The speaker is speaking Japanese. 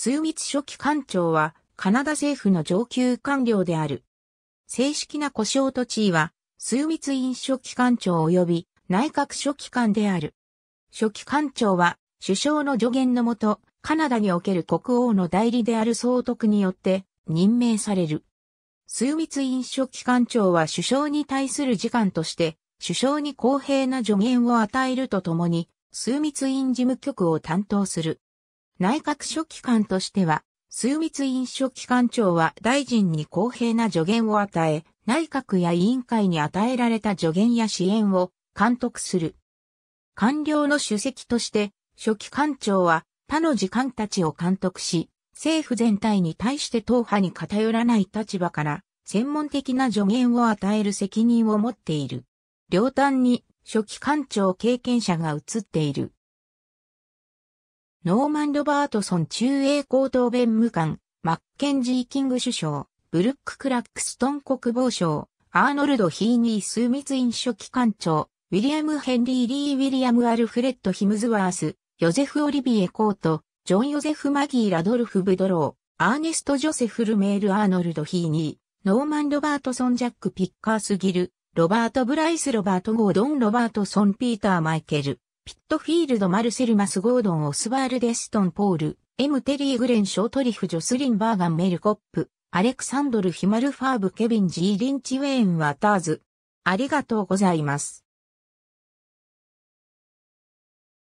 枢密書記官庁は、カナダ政府の上級官僚である。正式な故障と地位は、枢密院書記官庁及び内閣書記官である。書記官庁は、首相の助言のもと、カナダにおける国王の代理である総督によって任命される。枢密院書記官庁は首相に対する時間として、首相に公平な助言を与えるとともに、枢密院事務局を担当する。内閣書記官としては、枢密院書記官長は大臣に公平な助言を与え、内閣や委員会に与えられた助言や支援を監督する。官僚の主席として、書記官長は他の次官たちを監督し、政府全体に対して党派に偏らない立場から、専門的な助言を与える責任を持っている。両端に書記官庁経験者が移っている。ノーマン・ロバートソン中英高等弁務官、マッケンジー・キング首相、ブルック・クラックストン国防相、アーノルド・ヒーニー・スミツン書記官長、ウィリアム・ヘンリー・リー・ウィリアム・アルフレッド・ヒムズワース、ヨゼフ・オリビエ・コート、ジョン・ヨゼフ・マギー・ラドルフ・ブドロー、アーネスト・ジョセフ・ルメール・アーノルド・ヒーニー、ノーマン・ロバートソン・ジャック・ピッカース・ギル、ロバート・ブライス・ロバート・ゴードン・ロバートソン・ピーター・マイケル、ピットフィールド・マルセル・マス・ゴードン・オスワール・デストン・ポール、エム・テリー・グレン・ショートリフ・ジョスリン・バーガン・メル・コップ、アレクサンドル・ヒマル・ファーブ・ケビン・ジー・リンチ・ウェイン・ワターズ。ありがとうございます。